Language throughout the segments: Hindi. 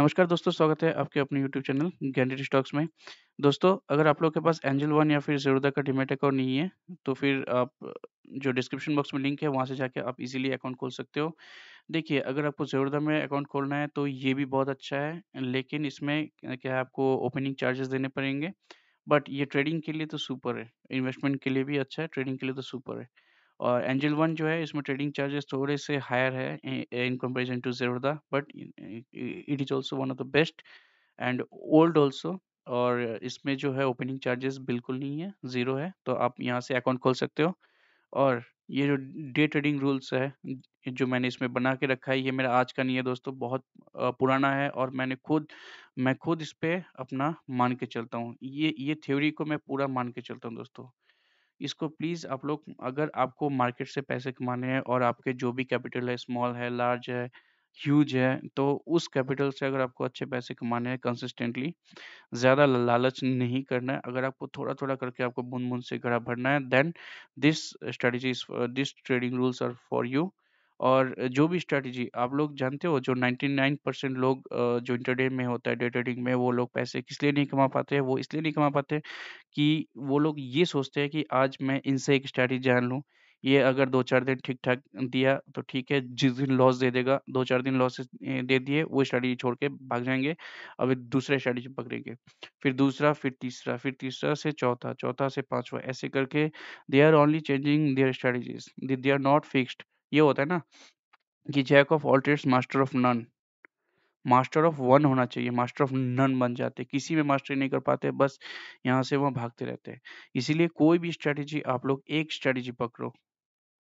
नमस्कार दोस्तों स्वागत है आपके अपने YouTube चैनल गैंडेड स्टॉक्स में दोस्तों अगर आप लोग के पास एंजल वन या फिर जरूरदा का डिमेट अकाउंट नहीं है तो फिर आप जो डिस्क्रिप्शन बॉक्स में लिंक है वहां से जाके आप इजीली अकाउंट खोल सकते हो देखिए अगर आपको जरूरदा में अकाउंट खोलना है तो ये भी बहुत अच्छा है लेकिन इसमें क्या है आपको ओपनिंग चार्जेस देने पड़ेंगे बट ये ट्रेडिंग के लिए तो सुपर है इन्वेस्टमेंट के लिए भी अच्छा है ट्रेडिंग के लिए तो सुपर है और एंजल वन जो है इसमें ट्रेडिंग चार्जेस थोड़े से हायर है in comparison to Zerodha but it is also one of the best and old also और इसमें जो है ओपनिंग चार्जेस बिल्कुल नहीं है ज़ीरो है तो आप यहाँ से अकाउंट खोल सकते हो और ये जो डे ट्रेडिंग रूल्स है जो मैंने इसमें बना के रखा है ये मेरा आज का नहीं है दोस्तों बहुत पुराना है और मैंने खुद मैं खुद इस पर अपना मान के चलता हूँ ये ये थ्योरी को मैं पूरा मान के चलता हूँ दोस्तों इसको प्लीज़ आप लोग अगर आपको मार्केट से पैसे कमाने हैं और आपके जो भी कैपिटल है स्मॉल है लार्ज है ह्यूज है तो उस कैपिटल से अगर आपको अच्छे पैसे कमाने हैं कंसिस्टेंटली ज़्यादा लालच नहीं करना है अगर आपको थोड़ा थोड़ा करके आपको बुन बुन से घड़ा भरना है then this strategy this trading rules are for you और जो भी स्ट्रेटजी आप लोग जानते हो जो 99 परसेंट लोग जो इंटरडे में होता है डे ट्रेडिंग में वो लोग पैसे किस लिए नहीं कमा पाते हैं वो इसलिए नहीं कमा पाते कि वो लोग ये सोचते हैं कि आज मैं इनसे एक स्ट्रैटेजी जान लूँ ये अगर दो चार दिन ठीक ठाक दिया तो ठीक है जिस दिन लॉस दे देगा दो चार दिन लॉस दे दिए वो स्ट्रैटेजी छोड़ के भाग जाएंगे अब दूसरे स्ट्रैटेजी पकड़ेंगे फिर दूसरा फिर तीसरा फिर तीसरा से चौथा चौथा से पांचवा ऐसे करके they are only changing their strategies they are not fixed ये होता है ना कि jack of all trades master of none master of one होना चाहिए मास्टर ऑफ नन बन जाते किसी में मास्टरी नहीं कर पाते बस यहाँ से वहाँ भागते रहते हैं इसीलिए कोई भी स्ट्रैटेजी आप लोग एक स्ट्रैटेजी पकड़ो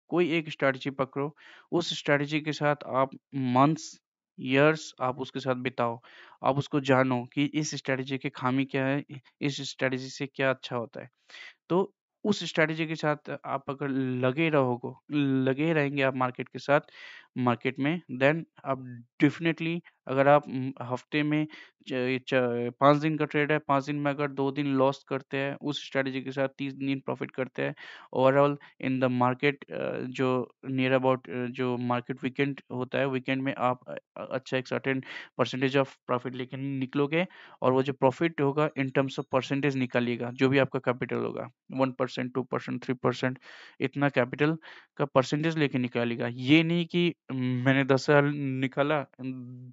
कोई एक स्ट्रैटेजी पकड़ो उस स्ट्रैटेजी के साथ आप मंथ्स ईयर्स आप उसके साथ बिताओ आप उसको जानो कि इस स्ट्रैटेजी की खामी क्या है इस स्ट्रैटेजी से क्या अच्छा होता है तो उस स्ट्रैटेजी के साथ आप अगर लगे रहोगे लगे रहेंगे आप मार्केट के साथ मार्केट में देन आप डेफिनेटली अगर आप हफ्ते में पाँच दिन का ट्रेड है पाँच दिन में अगर दो दिन लॉस करते हैं उस स्ट्रैटेजी के साथ तीस दिन प्रॉफिट करते हैं ओवरऑल इन द मार्केट जो नियर अबाउट जो मार्केट वीकेंड होता है वीकेंड में आप अच्छा एक सर्टेन परसेंटेज ऑफ प्रॉफिट लेके निकलोगे और वो जो प्रॉफिट होगा इन टर्म्स ऑफ परसेंटेज निकालिएगा जो भी आपका कैपिटल होगा one percent two percent three percent इतना कैपिटल का परसेंटेज लेके निकालेगा ये नहीं कि मैंने दस साल निकाला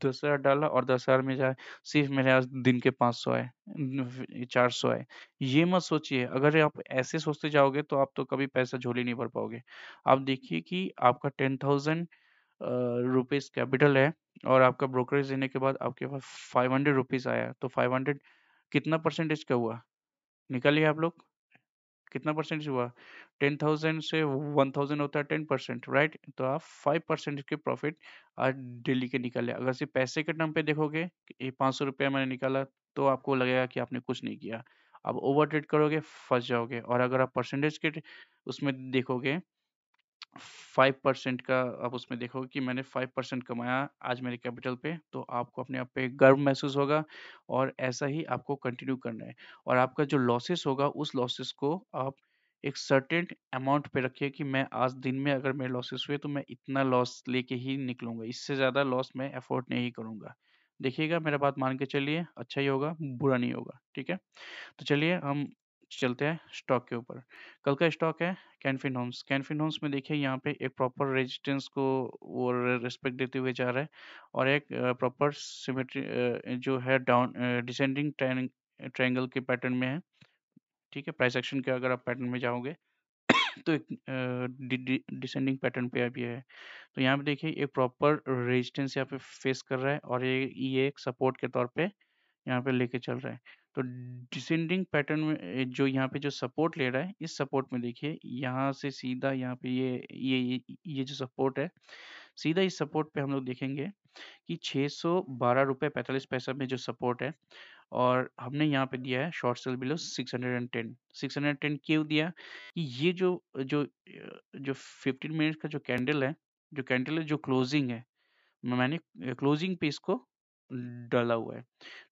दस हजार डॉलर और दस हजार में जाए सिर्फ मेरे पास दिन के पाँच सौ आए चार सौ आए ये मत सोचिए अगर आप ऐसे सोचते जाओगे तो आप तो कभी पैसा झोली नहीं भर पाओगे आप देखिए कि आपका टेन थाउजेंड रुपीज कैपिटल है और आपका ब्रोकरेज देने के बाद आपके पास फाइव हंड्रेड रुपीज आया तो फाइव हंड्रेड कितना परसेंटेज का हुआ निकालिए आप लोग कितना परसेंटेज हुआ टेन थाउजेंड से वन थाउजेंड होता है टेन परसेंट राइट तो आप फाइव परसेंट के प्रॉफिट आज डेली के निकाले अगर सिर्फ पैसे के टर्म पे देखोगे ये पाँच सौ रुपया मैंने निकाला तो आपको लगेगा कि आपने कुछ नहीं किया आप ओवर ट्रेड करोगे फंस जाओगे और अगर आप परसेंटेज के उसमें देखोगे फाइव परसेंट का आप उसमें देखोगे कि मैंने फाइव परसेंट कमाया आज मेरे कैपिटल पे तो आपको अपने आप पे गर्व महसूस होगा और ऐसा ही आपको कंटिन्यू करना है और आपका जो लॉसेस होगा उस लॉसेस को आप एक सर्टेन अमाउंट पे रखिए कि मैं आज दिन में अगर मेरे लॉसेस हुए तो मैं इतना लॉस लेके ही निकलूंगा इससे ज़्यादा लॉस मैं अफोर्ड नहीं करूंगा देखिएगा मेरा बात मान के चलिए अच्छा ही होगा बुरा नहीं होगा ठीक है तो चलिए हम चलते हैं स्टॉक के ऊपर कल का स्टॉक है कैनफिन होम्स कैनफिन होम्स में देखिए यहाँ पे एक प्रॉपर रेजिस्टेंस को वो रेस्पेक्ट देते हुए जा रहा है और एक प्रॉपर सिमेट्री जो है डाउन डिसेंडिंग ट्रायंगल के पैटर्न में है ठीक है प्राइस एक्शन के अगर आप पैटर्न में जाओगे तो एक डिसेंडिंग पैटर्न पे अभी है तो यहाँ पे देखिए एक प्रॉपर रेजिस्टेंस यहाँ पे फेस कर रहा है और ये ये एक सपोर्ट के तौर पे यहाँ पे लेके चल रहा है तो डिसेंडिंग पैटर्न में जो यहाँ पे जो सपोर्ट ले रहा है इस सपोर्ट में देखिए यहाँ से सीधा यहाँ पे ये ये ये ये जो सपोर्ट है सीधा इस सपोर्ट पे हम लोग देखेंगे कि छः सौ बारह रुपये पैंतालीस पैसा में जो सपोर्ट है और हमने यहाँ पे दिया है शॉर्ट सेल बिलो 610 610 क्यों दिया कि ये जो जो जो 15 मिनट का जो कैंडल है जो कैंडल है जो क्लोजिंग है मैंने क्लोजिंग पे इसको डला हुआ है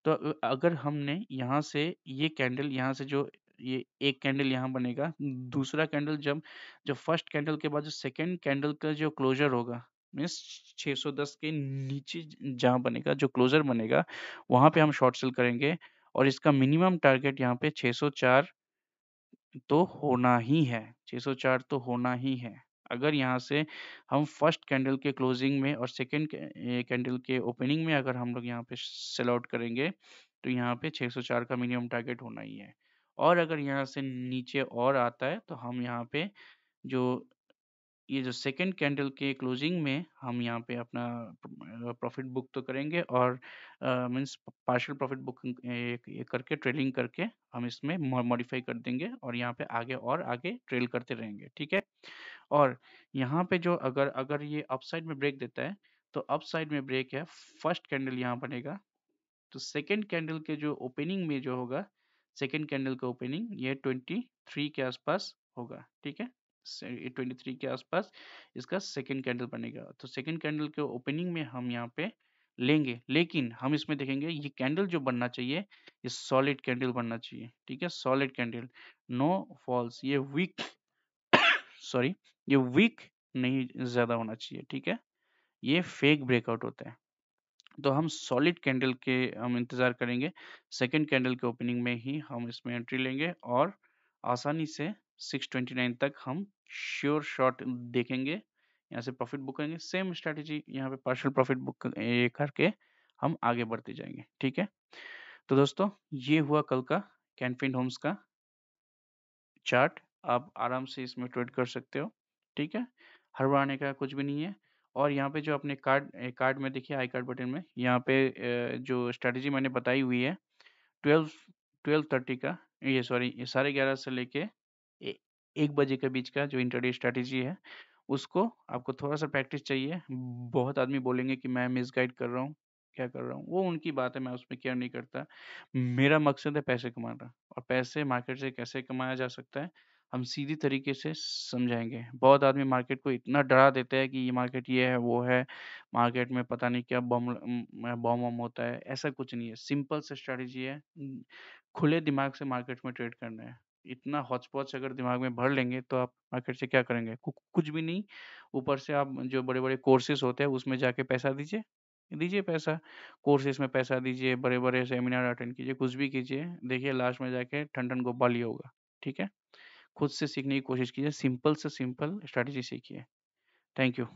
तो अगर हमने यहाँ से ये कैंडल यहाँ से जो ये एक कैंडल यहाँ बनेगा दूसरा कैंडल जब जो फर्स्ट कैंडल के बाद जो सेकेंड कैंडल का जो क्लोजर होगा मीन्स 610 के नीचे जहाँ बनेगा जो क्लोजर बनेगा वहाँ पे हम शॉर्ट सेल करेंगे और इसका मिनिमम टारगेट यहाँ पे 604 तो होना ही है 604 तो होना ही है अगर यहाँ से हम फर्स्ट कैंडल के क्लोजिंग में और सेकेंड कैंडल के ओपनिंग में अगर हम लोग यहाँ पे सेल आउट करेंगे तो यहाँ पे 604 का मिनिमम टारगेट होना ही है और अगर यहाँ से नीचे और आता है तो हम यहाँ पे जो ये जो सेकेंड कैंडल के क्लोजिंग में हम यहाँ पे अपना प्रॉफिट बुक तो करेंगे और मीन्स पार्शियल प्रॉफिट बुक करके ट्रेलिंग करके हम इसमें मॉडिफाई कर देंगे और यहाँ पे आगे और आगे ट्रेल करते रहेंगे ठीक है और यहाँ पे जो अगर अगर ये अप साइड में ब्रेक देता है तो अप साइड में ब्रेक है फर्स्ट कैंडल यहाँ बनेगा तो सेकेंड कैंडल के जो ओपनिंग में जो होगा सेकेंड कैंडल का ओपनिंग ये ट्वेंटी थ्री के आसपास होगा ठीक है ट्वेंटी थ्री के आसपास इसका सेकेंड कैंडल बनेगा तो सेकेंड कैंडल के ओपनिंग में हम यहाँ पे लेंगे लेकिन हम इसमें देखेंगे ये कैंडल जो बनना चाहिए ये सॉलिड कैंडल बनना चाहिए ठीक है सॉलिड कैंडल नो फॉल्स ये वीक सॉरी ये वीक नहीं ज़्यादा होना चाहिए ठीक है ये फेक ब्रेकआउट होता है तो हम सॉलिड कैंडल के हम इंतज़ार करेंगे सेकंड कैंडल के ओपनिंग में ही हम इसमें एंट्री लेंगे और आसानी से 629 तक हम श्योर शॉट देखेंगे यहाँ से प्रॉफिट बुक करेंगे सेम स्ट्रेटेजी यहाँ पे पार्शल प्रॉफिट बुक करके हम आगे बढ़ते जाएंगे ठीक है तो दोस्तों ये हुआ कल का कैनफिन होम्स का चार्ट आप आराम से इसमें ट्रेड कर सकते हो ठीक है हरवाने का कुछ भी नहीं है और यहाँ पे जो अपने कार्ड कार्ड में देखिए आई कार्ड बटन में यहाँ पे जो स्ट्रेटजी मैंने बताई हुई है ट्वेल्व ट्वेल्व थर्टी का ये सॉरी साढ़े ग्यारह से लेके एक बजे के बीच का जो इंटरडे स्ट्रेटजी है उसको आपको थोड़ा सा प्रैक्टिस चाहिए बहुत आदमी बोलेंगे कि मैं मिस गाइड कर रहा हूँ क्या कर रहा हूँ वो उनकी बात है मैं उसमें केयर नहीं करता मेरा मकसद है पैसे कमाना और पैसे मार्केट से कैसे कमाया जा सकता है हम सीधी तरीके से समझाएंगे बहुत आदमी मार्केट को इतना डरा देते हैं कि ये मार्केट ये है वो है मार्केट में पता नहीं क्या बम बॉम वम होता है ऐसा कुछ नहीं है सिंपल से स्ट्रेटजी है खुले दिमाग से मार्केट में ट्रेड करना है इतना हॉचपॉच अगर दिमाग में भर लेंगे तो आप मार्केट से क्या करेंगे कुछ भी नहीं ऊपर से आप जो बड़े बड़े कोर्सेज होते हैं उसमें जाके पैसा दीजिए दीजिए पैसा कोर्सेज में पैसा दीजिए बड़े बड़े सेमिनार अटेंड कीजिए कुछ भी कीजिए देखिए लास्ट में जाके ठंडन गोपाल ही होगा ठीक है खुद से सीखने की कोशिश कीजिए सिंपल से सिंपल स्ट्रैटेजी सीखिए थैंक यू